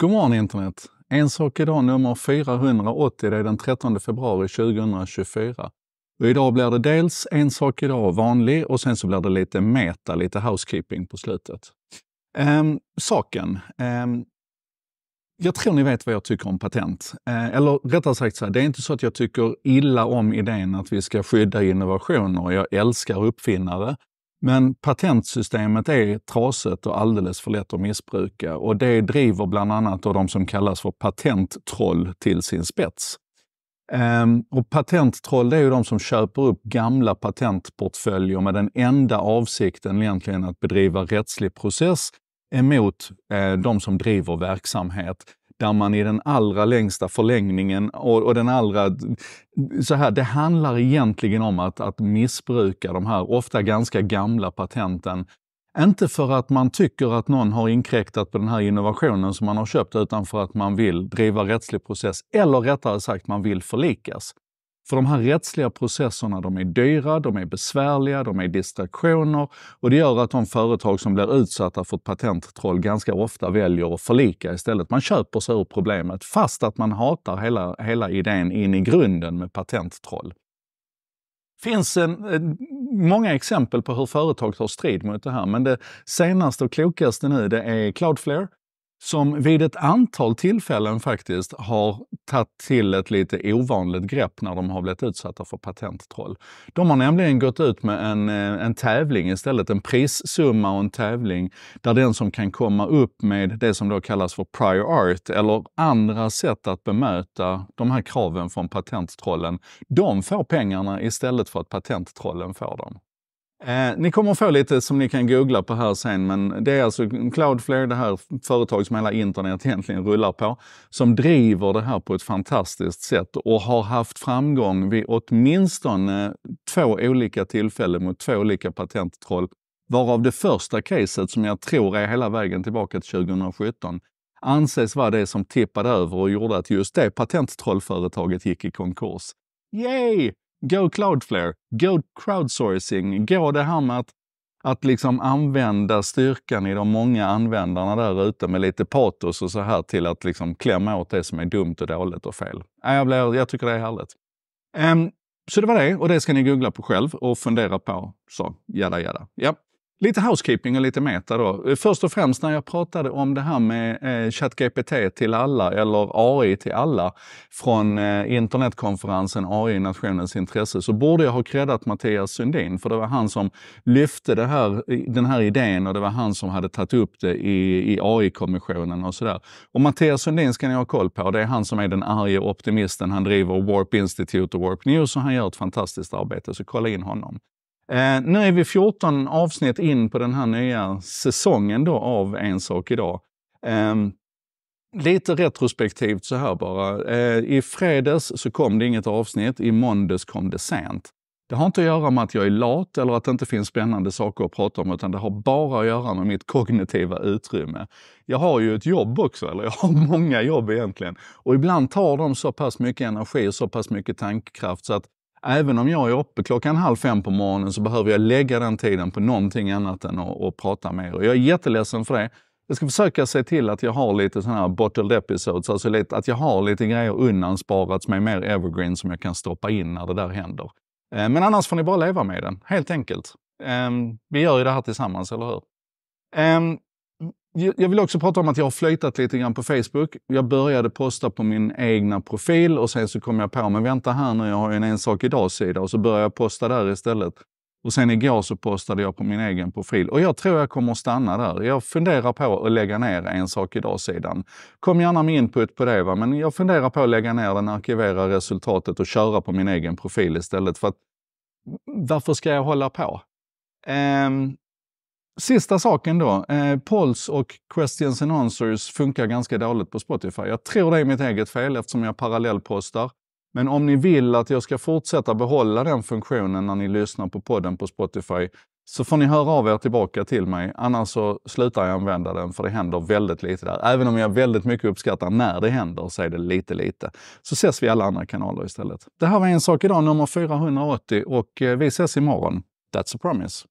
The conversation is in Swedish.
God morgon internet! En sak idag nummer 480, det är den 13 februari 2024. Och idag blir det dels en sak idag vanlig och sen så blir det lite meta, lite housekeeping på slutet. Ehm, saken. Ehm, jag tror ni vet vad jag tycker om patent. Ehm, eller rättare sagt, så här, det är inte så att jag tycker illa om idén att vi ska skydda innovationer. Jag älskar uppfinnare. Men patentsystemet är trasigt och alldeles för lätt att missbruka och det driver bland annat de som kallas för patenttroll till sin spets. Ehm, och patenttroll är ju de som köper upp gamla patentportföljer med den enda avsikten egentligen att bedriva rättslig process emot eh, de som driver verksamhet där man i den allra längsta förlängningen och, och, den allra... Så här, det handlar egentligen om att, att missbruka de här ofta ganska gamla patenten. Inte för att man tycker att någon har inkräktat på den här innovationen som man har köpt, utan för att man vill driva rättslig process. Eller rättare sagt, man vill förlikas. För de här rättsliga processerna, de är dyra, de är besvärliga, de är distraktioner och det gör att de företag som blir utsatta för ett patenttroll ganska ofta väljer att förlika istället. Man köper sig ur problemet fast att man hatar hela, hela idén in i grunden med patenttroll Det finns en, många exempel på hur företag tar strid mot det här, men det senaste och klokaste nu det är Cloudflare som vid ett antal tillfällen faktiskt har tagit till ett lite ovanligt grepp när de har blivit utsatta för patenttroll. De har nämligen gått ut med en, eh, en tävling istället, en prissumma och en tävling där den som kan komma upp med det som då kallas för prior art eller andra sätt att bemöta de här kraven från patenttrollen, de får pengarna istället för att patenttrollen får dem. Eh, ni kommer få lite som ni kan googla på här sen, men det är alltså Cloudflare, det här företag som hela internet egentligen rullar på, som driver det här på ett fantastiskt sätt och har haft framgång vid åtminstone två olika tillfällen mot två olika patenttroll, varav det första caset, som jag tror är hela vägen tillbaka till 2017, anses vara det som tippade över och gjorde att just det patenttrollföretaget gick i konkurs. Yay! Go Cloudflare, go crowdsourcing, gå det här med att, att liksom använda styrkan i de många användarna där ute med lite patos och så här till att liksom klämma åt det som är dumt och dåligt och fel. Jag, blir, jag tycker det är härligt. Um, så det var det och det ska ni googla på själv och fundera på. Så, jada jada. Ja. Lite housekeeping och lite meta då. Först och främst när jag pratade om det här med eh, ChatGPT till alla eller AI till alla från eh, internetkonferensen AI nationens intresse så borde jag ha kreddat Mattias Sundin för det var han som lyfte här, den här idén och det var han som hade tagit upp det i, i AI-kommissionen och sådär. Och Mattias Sundin ska ni ha koll på. Det är han som är den arge optimisten. Han driver Warp Institute och Warp News och han gör ett fantastiskt arbete så kolla in honom. Eh, nu är vi 14 avsnitt in på den här nya säsongen då av En sak idag. Eh, lite retrospektivt så här bara. Eh, I fredags så kom det inget avsnitt, i måndags kom det sent. Det har inte att göra med att jag är lat eller att det inte finns spännande saker att prata om, utan det har bara att göra med mitt kognitiva utrymme. Jag har ju ett jobb också, eller jag har många jobb egentligen. Och ibland tar de så pass mycket energi och så pass mycket tankekraft så att även om jag är uppe klockan halv fem på morgonen så behöver jag lägga den tiden på någonting annat än att, att prata med er. Och jag är jätteledsen för det. Jag ska försöka se till att jag har lite sådana här bottled episodes, alltså lite, att jag har lite grejer undansparats med mer evergreen som jag kan stoppa in när det där händer. Eh, men annars får ni bara leva med den, helt enkelt. Ehm, vi gör ju det här tillsammans, eller hur? Ehm, jag vill också prata om att jag har flöjtat lite grann på Facebook. Jag började posta på min egna profil och sen så kom jag på, men vänta här nu, jag har ju en En idag-sida och så började jag posta där istället. Och sen igår så postade jag på min egen profil och jag tror jag kommer stanna där. Jag funderar på att lägga ner En sak idag-sidan. Kom gärna med input på det, va? men jag funderar på att lägga ner den, arkivera resultatet och köra på min egen profil istället. För att, varför ska jag hålla på? Um, Sista saken då. Eh, polls och questions and answers funkar ganska dåligt på Spotify. Jag tror det är mitt eget fel eftersom jag parallellpostar. Men om ni vill att jag ska fortsätta behålla den funktionen när ni lyssnar på podden på Spotify så får ni höra av er tillbaka till mig. Annars så slutar jag använda den för det händer väldigt lite där. Även om jag väldigt mycket uppskattar när det händer så är det lite lite. Så ses vi i alla andra kanaler istället. Det här var En sak idag nummer 480 och eh, vi ses imorgon. That's a promise.